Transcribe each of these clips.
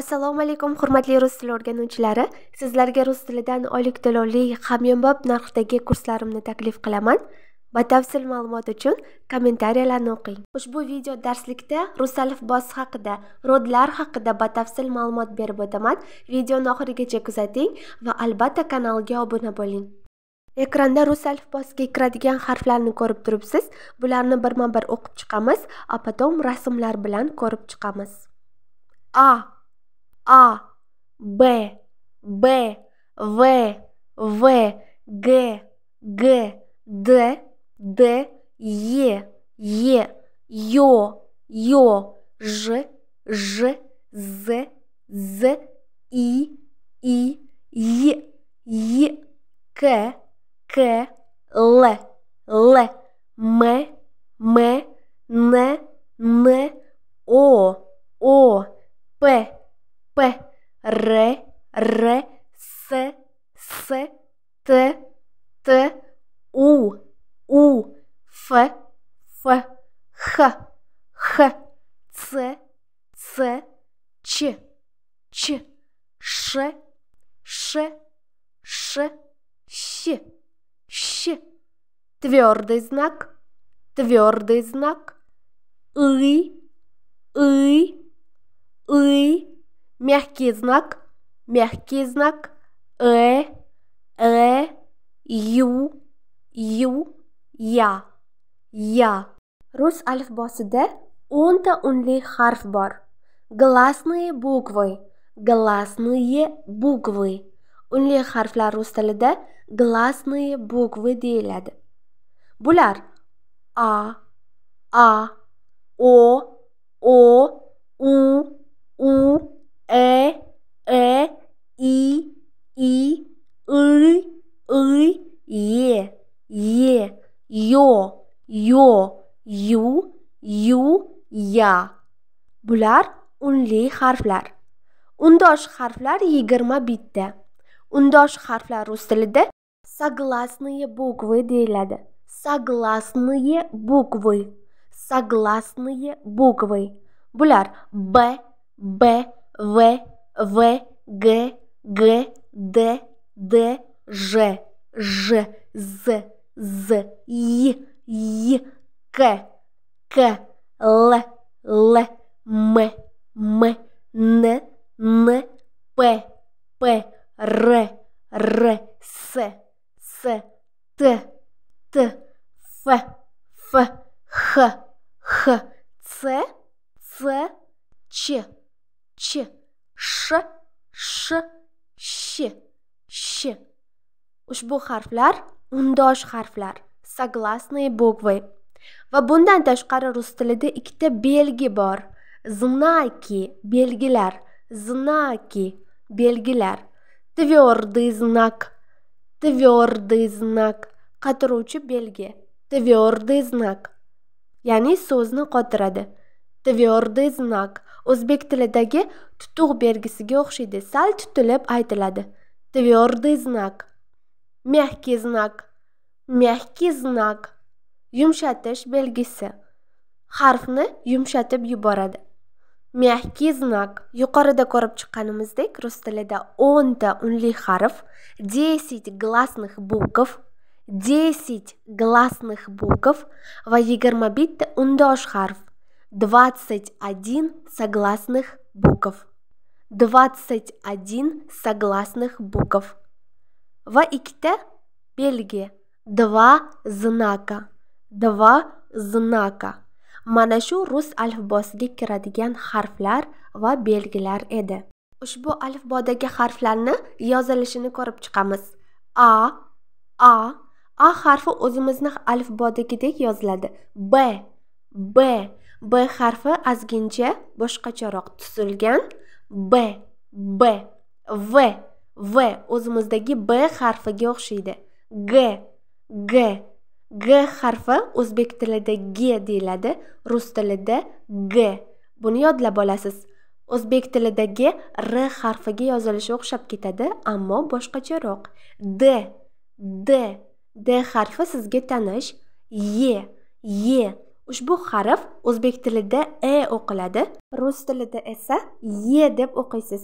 assalomu alaykum hurmatli rus tili o'rganuvchilari sizlarga rus tilidan oylik to'lovli hamyonbop narxdagi kurslarimni taklif qilaman batafsil ma'lumot uchun kommentariyalarni o'qing ushbu video darslikda rus alifbosi haqida rodlar haqida batafsil ma'lumot berib o'taman videoni oxirigacha kuzating va albatta kanalga obuna bo'ling ekranda rus alifbosiga kiradigan harflarni ko'rib turibsiz bularni birma bir o'qib chiqamiz a potom rasmlar bilan ko'rib chiqamiz a А, Б, Б, В, В, Г, Г, Д, Д, Е, Е, Ё, Ё, Ж, Ж, З, З, И, И, Й, Й, К, К, Л, Л, М, М, Н, Н, О, О, П, П, Р, Р, С, С, Т, Т, У, У, Ф, Ф, Х, Х, Ц, Ц, Ч, Ч, Ш, Ш, Ш, Щ, Щ. Твердый знак, твердый знак. И, И, И. мягкий знак, мягкий знак, э, э, ю, ю, я, я. Рус альфбосыда онта унли харф бар. Гласные буквы, гласные буквы. Унли харфлар рус тілді гласные буквы дейләді. Булар, а, а, о, о, у, у, e, e, i, i, ы, ı, е, ye, ё, yo, yu, yu, ya. Bular unli harflar. Undosh harflar 21. Ундош harflar рус tilida согласные буквы deyiladi. Согласные буквы. Согласные буквы. Bular Б, Б, В, В, Г, Г, Д, Д, Ж, Ж, З, З, И И К, К, Л, Л, М, М, Н, Н, П, П, Р, Р, С, С, Т, Т, Ф, Ф, Х, Х, Ц, Ц, Ч. Ч, ш, ш, щ Sh. Ushbu harflar undosh harflar, согласные буквы. Va bundan tashqari rus tilida ikkita belgi bor. Znaki belgilar, znaki belgilar. Твёрдый знак, Твёрдый знак, qotiruvchi belgi. Твёрдый знак, ya'ni so'zni qotiradi. Твёрдый знак o'zbek tilidagi tutuq belgisiga o'xshaydi sal tutilib aytiladi твердый znak мягкий znak мягкий znak yumshatish belgisi harfni yumshatib yuboradi мягкий znak yuqorida ko'rib chiqqanimizdek rus tilida o'nta unli harf десять гласных букв 10 гласных букв va yigirma bitta undosh harf 21 согласных букв. 21 согласных букв. Va икте белги. Два знака. Два знака. Mana shu rus alifbosiga kiradigan harflar va belgilar edi. Ushbu alifbodagi harflarni yozilishini ko'rib chiqamiz. A, A, A harfi o'zimizni alifbodagidek yoziladi. B, B, b harfi azgincha boshqacharoq tuzilgan b b v v o'zimizdagi b harfiga o'xshaydi g g g harfi o'zbek tilida g deyiladi rus tilida g buni yodlab olasiz o'zbek tilidagi r harfiga yozilishi o'xshab ketadi ammo boshqacharoq d d d harfi sizga tanish y y ushbu harf o'zbek tilida e o'qiladi rus tilida esa ye deb o'qiysiz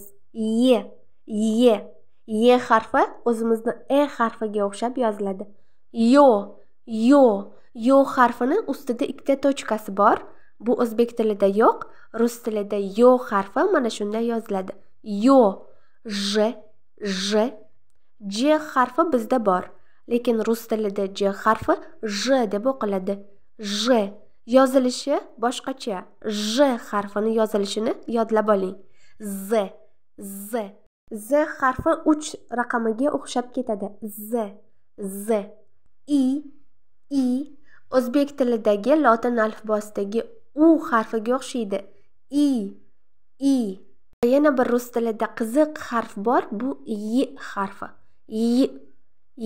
ye ye ye harfi o'zimizni e harfiga o'xshab yoziladi yo yo yo harfini ustida ikkita tochkasi bor bu o'zbek tilida yo'q rus tilida yo harfi mana shunday yoziladi yo j j j harfi bizda bor lekin rus tilida j harfi j deb o'qiladi j yozilishi boshqacha j harfini yozilishini yodlab oling z z z harfi uch raqamiga o'xshab ketadi z z i i o'zbek tilidagi lotin alifbosidagi u harfiga o'xshaydi i i yana bir rus tilida qiziq harf bor bu y harfi y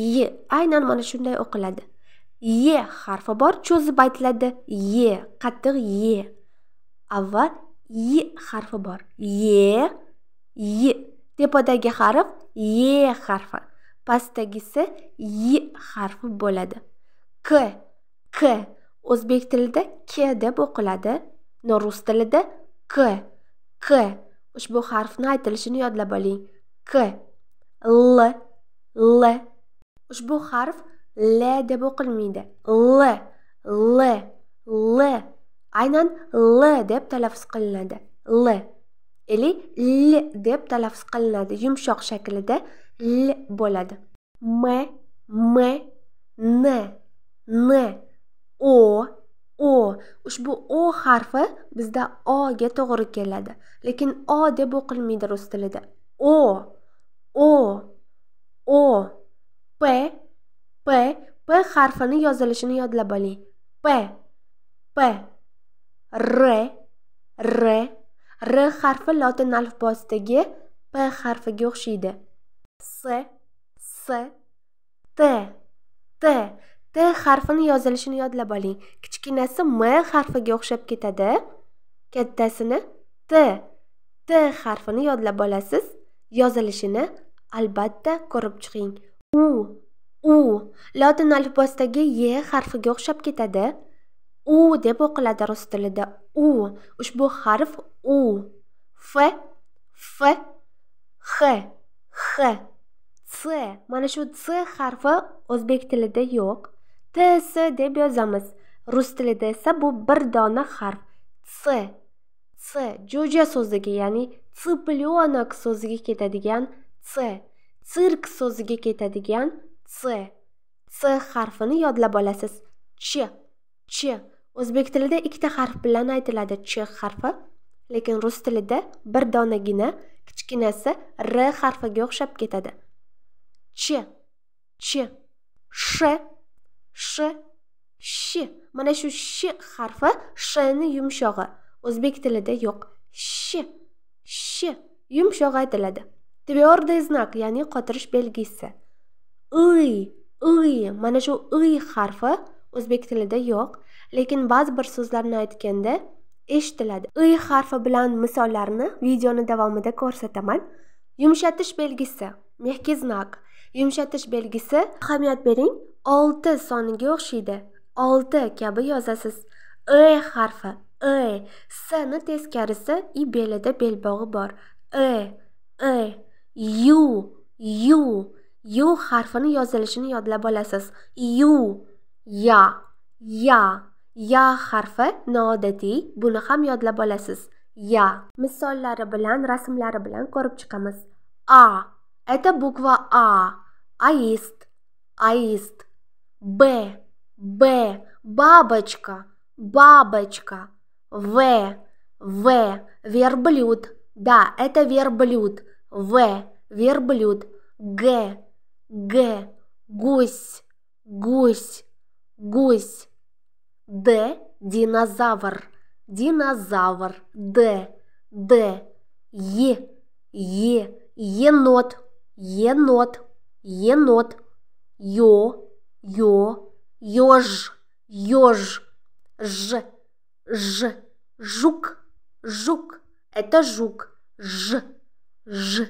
y aynan mana shunday o'qiladi ye harfi bor cho'zib aytiladi ye qattiq ye avval yi harfi bor ye yi tepadagi harf ye harfi pastdagisi yi harfi bo'ladi k k o'zbek tilida k deb o'qiladi norus tilida k k ushbu harfni aytilishini yodlab oling k l l ushbu harf l deb o'qilmaydi l l l aynan l deb talaffuz qilinadi l eli l deb talaffuz qilinadi yumshoq shaklida l bo'ladi m m n n o o ushbu o harfi bizda o ga to'g'ri keladi lekin o deb o'qilmaydi rus tilida o o o p p p harfini yozilishini yodlab oling p p r r r harfi lotin alifbosidagi p harfiga o'xshaydi s s t t t harfini yozilishini yodlab oling kichkinasi m harfiga o'xshab ketadi kattasini t t harfini yodlab olasiz yozilishini albatta ko'rib chiqing u u lotin alifbosidagi e harfiga o'xshab ketadi u deb o'qiladi rus tilida u ushbu harf u f f x x c mana shu c harfi o'zbek tilida yo'q t s deb yozamiz rus tilida esa bu bir dona harf c c jo'ja so'ziga ya'ni цыпленок so'ziga ketadigan c sirk so'ziga ketadigan c c harfini yodlab olasiz ch ch o'zbek tilida ikkita harf bilan aytiladi ch harfi lekin rus tilida bir donagina kichkinasi r harfiga o'xshab ketadi ch ch sh sh sh mana shu sh harfi shni yumshog'i o'zbek tilida yo'q sh sh yumshoq aytiladi твердый знак ya'ni qotirish belgisi iy iy mana shu iy harfi o'zbek tilida yo'q lekin ba'zi bir so'zlarni aytganda eshitiladi iy harfi bilan misollarni videoni davomida ko'rsataman yumshatish belgisi mehki znak yumshatish belgisi ahamiyat bering olti soniga o'xshaydi olti kabi yozasiz e harfi e sni teskarisi i belida belbog'i bor e e yu yu yu harfini yozilishini yodlab olasiz yu ya ya ya harfi noodatiy buni ham yodlab olasiz ya misollari bilan rasmlari bilan ko'rib chiqamiz a это буква а аист аист б б бабочка бабочка в в верблюд да это верблюд в верблюд г Г. Гусь, гусь, гусь. Д. Динозавр, динозавр. Д. Д. Е. Е. Енот, енот, енот. Ё, ё, ёж, ёж. Ж, ж, жук, жук. Это жук. Ж, ж.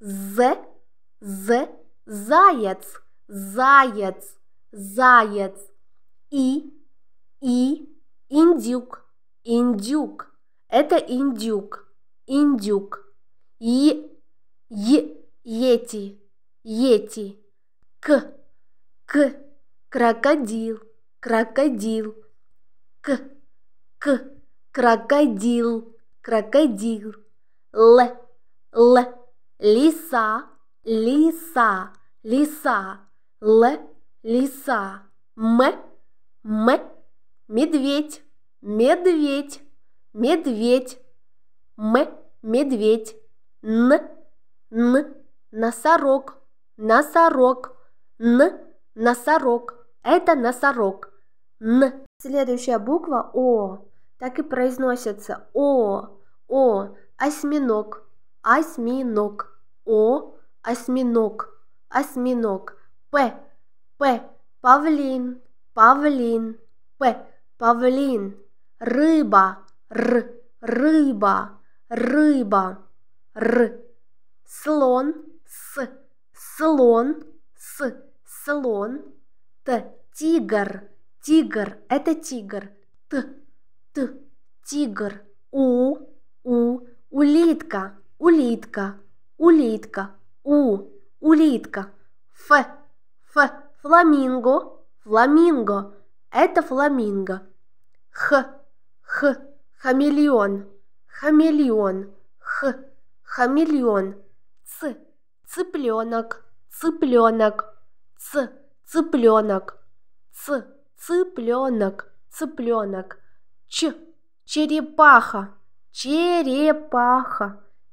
З, з, заяц, заяц, заяц. И, и, индюк, индюк. Это индюк, индюк. И, е, ети, ети. К, к, крокодил, крокодил. К, к, крокодил, крокодил. Л, л, лиса, лиса лиса, л, лиса, м, м, медведь, медведь, медведь, м, медведь, н, н, носорог, носорог, н, носорог, это носорог, н. Следующая буква О, так и произносится О, О, осьминог, осьминог, О, осьминог осьминог, П, П, павлин, павлин, П, павлин, рыба, Р, рыба, рыба, Р, слон, С, слон, С, слон, Т, тигр, тигр, это тигр, Т, Т, тигр, У, У, улитка, улитка, улитка, У, улитка. Ф, ф, фламинго, фламинго, это фламинго. Х, х, хамелеон, хамелеон, х, хамелеон. Ц, цыпленок, цыпленок, ц, цыпленок, ц, цыпленок, цыпленок. Ч, черепаха, черепаха,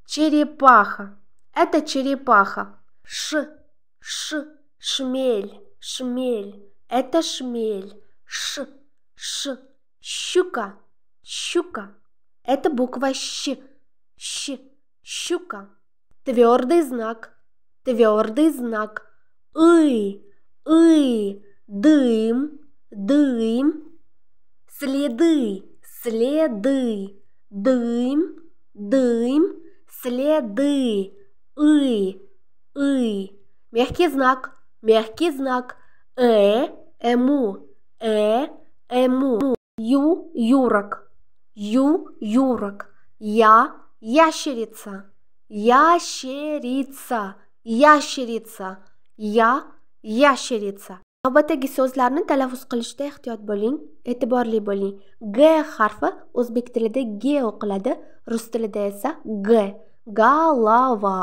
черепаха. Это черепаха. Ш, ш, шмель, шмель, это шмель. Ш, ш, щука, щука, это буква Щ, Щ, щука. Твердый знак, твердый знак. И, и, дым, дым. Следы, следы, дым, дым, следы, и, и. Мягкий знак, мягкий знак. Э, эму, э, эму. Ю, юрок. Ю, юрок. Я, ящерица. Ящерица, ящерица. Я, ящерица. navbatdagi so'zlarni talaffuz qilishda ehtiyot bo'ling e'tiborli bo'ling g harfi o'zbek tilida g o'qiladi rus tilida esa g galava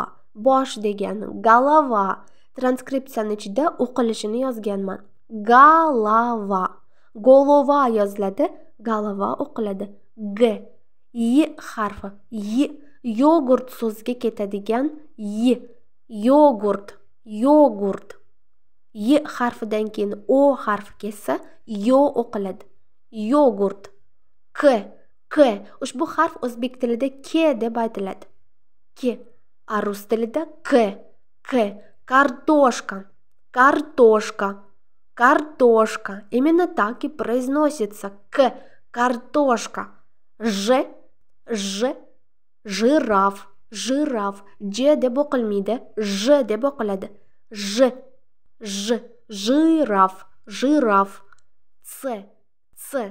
bosh degani galava transkripsiyani ichida o'qilishini yozganman galava golova yoziladi galava o'qiladi g y harfi y yogurt so'ziga ketadigan y yogurt yogurt y harfidan keyin o harfi kelsa yo o'qiladi yogurt k k ushbu harf o'zbek tilida k deb aytiladi k а rus tilida к k картошка картошка картошка именно так и произносится к картошка ж ж жираф жираф ж deb o'qilmaydi ж deb o'qiladi ж ж жираф жираф ц ц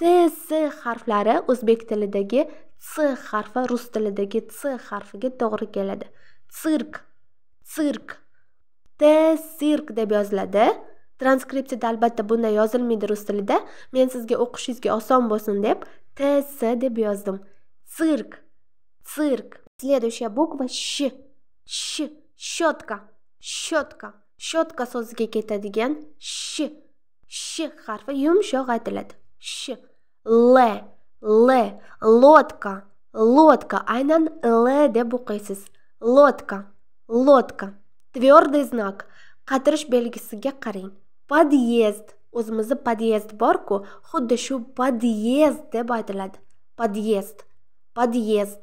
ts harflari o'zbek tilidagi c harfi rus tilidagi c harfiga to'g'ri keladi sirk sirk t sirk deb yoziladi transkripsiyada albatta bunday yozilmaydi rus tilida men sizga o'qishingizga oson bo'lsin deb t s deb yozdim sirk sirk следующая буква sh sh щетка щетка щетка so'ziga ketadigan sh sh harfi yumshoq aytiladi sh l л лодка лодка айнан л deb o'qiysiz лодка лодка твердый знак qatirish belgisiga qarang podyezd o'zimizda podyezd borku xuddi shu podyezd deb aytiladi podyezd podyezd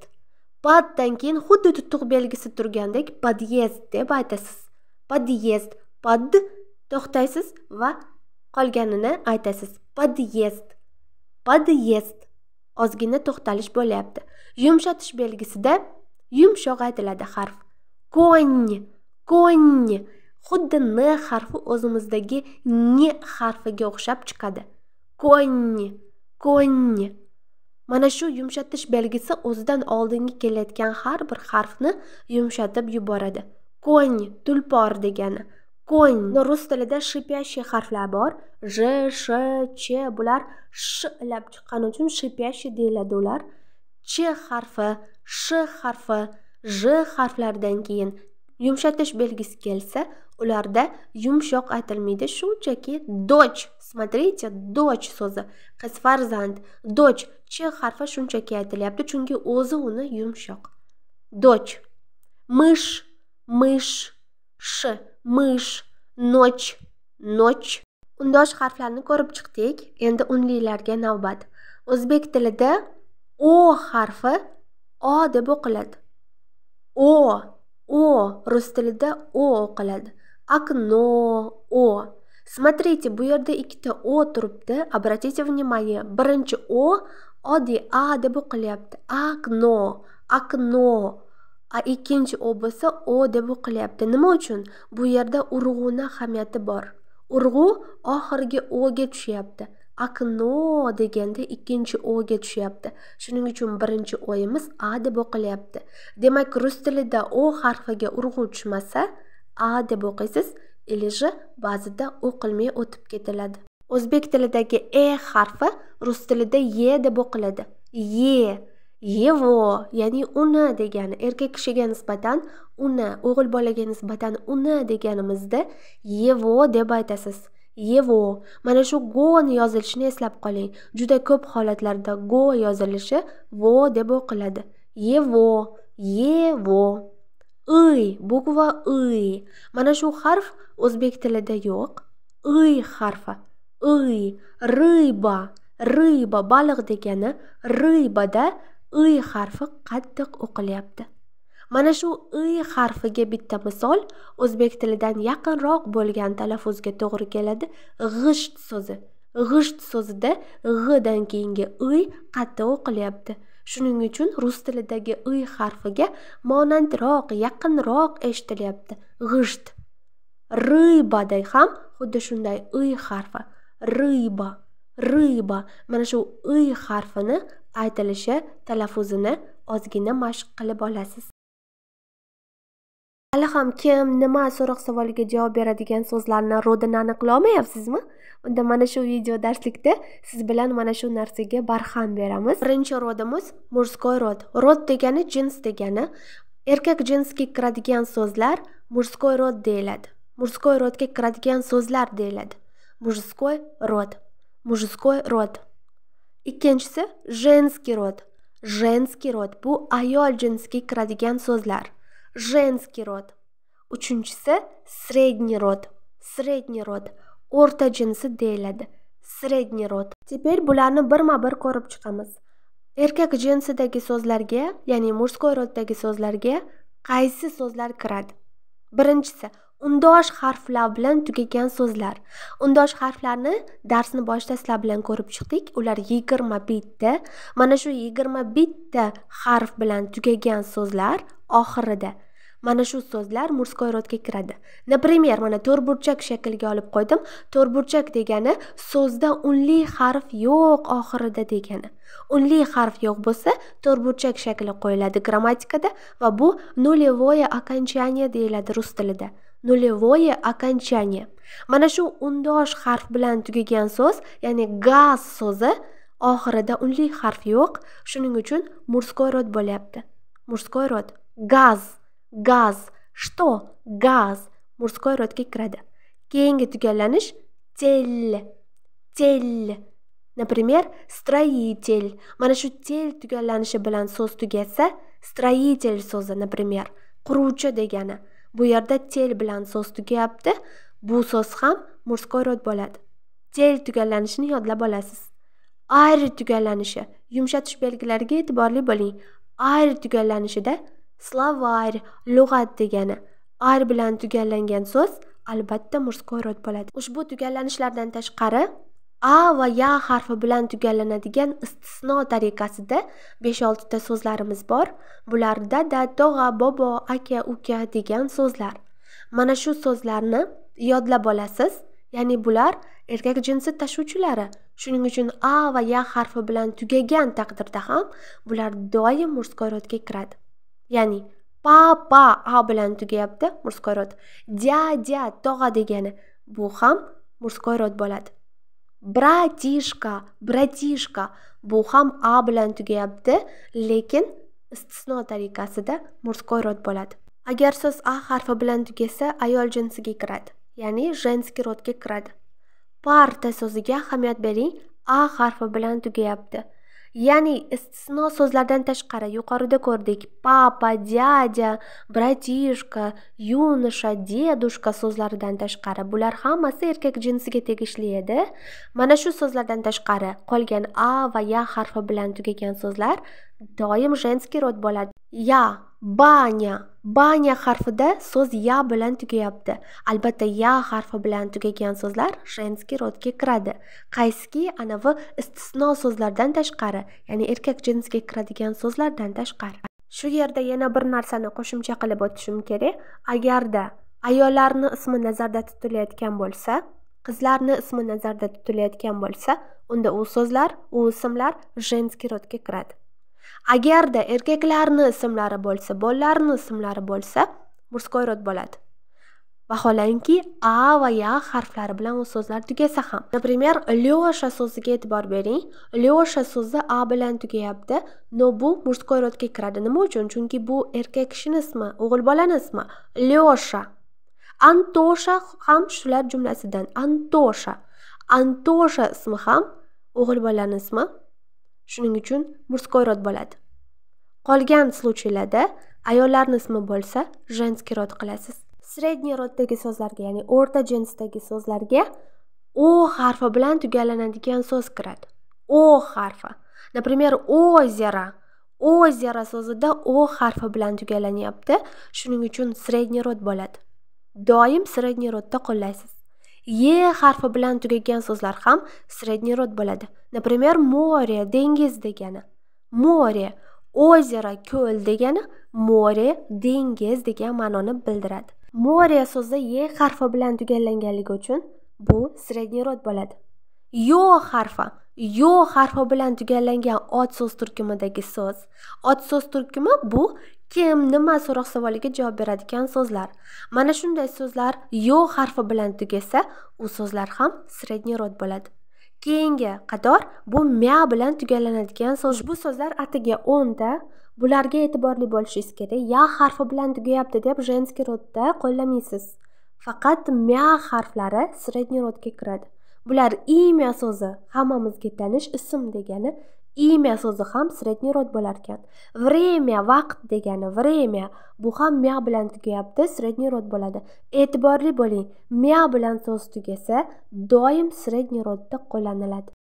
paddan keyin xuddi tuttuq belgisi turgandek podyezd deb aytasiz podyezd pod to'xtaysiz va qolganini aytasiz podyezd podyezd ozgina to'xtalish bo'lyapti yumshatish belgisida yumshoq aytiladi harf konny konny xuddi n harfi o'zimizdagi n harfiga o'xshab chiqadi konny konny mana shu yumshatish belgisi o'zidan oldingi kelayotgan har bir harfni yumshatib yuboradi konny tulpor degani Qo'ying, rus tilida shipyashi harflar bor. ж ш ч bular sh ilab chiqqani uchun shipyashi deyiladi ular. Ch harfi, sh harfi, ж harflaridan keyin yumshatish belgisi kelsa, ularda yumshoq aytilmaydi. Shunchaki доч. смотрите, doj so'zi, qiz farzand, doj ch harfi shunchaki aytilyapti, chunki o'zi uni yumshoq. Doj. Мышь, мышь sh, mish, noch, noch. Undosh harflarni ko'rib chiqdik. Endi unlilarga navbat. O'zbek tilida o harfi o deb o'qiladi. O, o rus tilida o o'qiladi. Окно, о. Смотрите, bu yerda ikkita o turibdi. Обратите внимание, birinchi o oddiy a deb o'qilyapti. Окно, окно. a ikkinchi o bo'lsa o deb o'qilyapti nima uchun bu yerda urg'uni ahamiyati bor urg'u oxirgi o'ga tushyapti akno deganda ikkinchi o'ga tushyapti shuning uchun birinchi o'yimiz a deb o'qilyapti demak rus tilida o harfiga urg'u tushmasa a deb o'qiysiz или же ba'zida o'qilmay o'tib ketiladi o'zbek tilidagi e harfi rus tilida ye deb o'qiladi ye yevo ya'ni uni degani erkak kishiga nisbatan uni o'g'il bolaga nisbatan uni deganimizda yevo deb aytasiz yevo mana shu goni yozilishini eslab qoling juda ko'p holatlarda go yozilishi vo deb o'qiladi yevo yevo iy bukva iy mana shu harf o'zbek tilida yo'q iy harfi iy rıba rıba baliq degani rıbada i harfi qattiq o'qilyapti mana shu i harfiga bitta misol o'zbek tilidan yaqinroq bo'lgan talaffuzga to'g'ri keladi g'isht so'zi g'isht so'zida g'dan keyingi i qattiq o'qilyapti shuning uchun rus tilidagi i harfiga monandroq yaqinroq eshitilyapti g'isht rybaday ham xuddi shunday i harfi ryba рыба mana shu i harfini aytilishi talaffuzini ozgina mashq qilib olasiz hali ham kim nima so'roq savoliga javob beradigan so'zlarni rodini aniqlay olmayapsizmi unda mana shu video darslikda siz bilan mana shu narsaga barham beramiz birinchi rodimiz мужской род род degani jins degani erkak jinsga kiradigan so'zlar мужской род deyiladi мужской родga kiradigan so'zlar deyiladi мужской род мужской род. Икенчисе женский род. Женский род бу айол женский крадиген созляр. Женский род. Учунчисе средний род. Средний род. Орта джинсы дейлед. Средний род. Теперь буляны барма бар короб чыкамыз. Эркек джинсы дэги созлярге, яни мужской род дэги созлярге, кайсы созляр крад. Бірінчісі, undosh harflar bilan tugagan so'zlar undosh harflarni darsni boshida sizlar bilan ko'rib chiqdik ular yigirma bitta mana shu yigirma bitta harf bilan tugagan so'zlar oxirida mana shu so'zlar murskoy rodga kiradi например mana to'rtburchak shaklga olib qo'ydim to'rtburchak degani so'zda unli harf yo'q oxirida degani unli harf yo'q bo'lsa to'rtburchak shakli qo'yiladi grammatikada va bu нулевое окончание deyiladi rus tilida нулевое окончание mana shu undosh harf bilan tugagan so'z ya'ni gaz so'zi oxirida unli harf yo'q shuning uchun мужской род bo'lyapti мужской род gaz gaz что gaz мужской родga kiradi keyingi tugallanish tel tel например строитель mana shu tel tugallanishi bilan so'z tugatsa строитель so'zi например quruvchi degani bu yerda tel bilan so'z tugayapti bu so'z ham мужской род bo'ladi tel tugallanishini yodlab olasiz ayri tugallanishi yumshatish belgilariga e'tiborli bo'ling ayri tugallanishida словарь lug'at degani ar bilan tugallangan so'z albatta мужской род bo'ladi ushbu tugallanishlardan tashqari a va ya harfi bilan tugallanadigan istisno tariqasida 5-6 ta so'zlarimiz bor bular dada tog'a bobo aka uka degan so'zlar mana shu so'zlarni yodlab olasiz ya'ni bular erkak jinsi tashuvchilari shuning uchun a va ya harfi bilan tugagan taqdirda ham bular doim murskorodga kiradi ya'ni papa a bilan tugayapti murskoirot dya dya tog'a degani bu ham murskoirot bo'ladi братишка братишка bu ham a bilan tugayapti lekin istisno tariqasida мужской род bo'ladi agar so'z a harfi bilan tugasa ayol jinsiga kiradi ya'ni женский родga kiradi parta so'ziga ahamiyat bering a harfi bilan tugayapti ya'ni istisno so'zlardan tashqari yuqorida ko'rdik papa дядя братишка юноша дедушка so'zlaridan tashqari bular hammasi erkak jinsiga tegishli edi mana shu so'zlardan tashqari qolgan a va ya harfi bilan tugagan so'zlar doim jenskiy rod bo'ladi ya banya banya harfida so'z ya bilan tugayapti albatta ya harfi bilan tugagan so'zlar shenskiy rodga kiradi qaysiki anavi istisno so'zlardan tashqari ya'ni erkak jinsiga kiradigan so'zlardan tashqari shu yerda yana bir narsani qo'shimcha qilib o'tishim kerak agarda ayollarni ismi nazarda tutilayotgan bo'lsa qizlarni ismi nazarda tutilayotgan bo'lsa unda u so'zlar u ismlar женский rodga kiradi agarda erkaklarni ismlari bo'lsa bolalarni ismlari bo'lsa murskoy rod bo'ladi vaholanki a va ya harflari bilan u so'zlar tugasa ham например Lyosha so'ziga e'tibor bering Lyosha so'zi a bilan tugayapti но bu мужской родga kiradi nima uchun chunki bu erkak kishini ismi o'g'il bolani ismi Lyosha. antosha ham shular jumlasidan antosha antosha ismi ham o'g'il bolani ismi shuning uchun мужской род bo'ladi qolgan случайlarda ayollarni ismi bo'lsa женский род qilasiz средний roddagi so'zlarga ya'ni o'rta jinsdagi so'zlarga o harfi bilan tugallanadigan so'z kiradi o harfi например озеро озеро so'zida o harfi bilan tugallanyapti shuning uchun средний род bo'ladi doim средний родda qo'llaysiz e harfi bilan tugagan so'zlar ham средний род bo'ladi например море dengiz degani море озеро ko'l degani more dengiz degan ma'noni bildiradi more so'zi e harfi bilan tugallanganligi uchun bu средний род bo'ladi yo harfi yo harfi bilan tugallangan ot so'z turkumidagi so'z ot so'z turkumi bu kim nima so'roq savoliga javob beradigan so'zlar mana shunday so'zlar yo harfi bilan tugasa u so'zlar ham средний род bo'ladi keyingi qator bu mya bilan tugallanadigan so'z bu so'zlar atigi o'nta bularga e'tiborli bo'lishingiz kerak ya harfi bilan tugayapti deb женский родda qo'llamaysiz faqat mya harflari средний родga kiradi bular imya so'zi hammamizga tanish ism degani imya so'zi ham средний род bo'lar ekan время vaqt degani время bu ham mya bilan tugayapti средний род bo'ladi e'tiborli bo'ling mya bilan so'z tugasa doim средний родda qo'llaniladi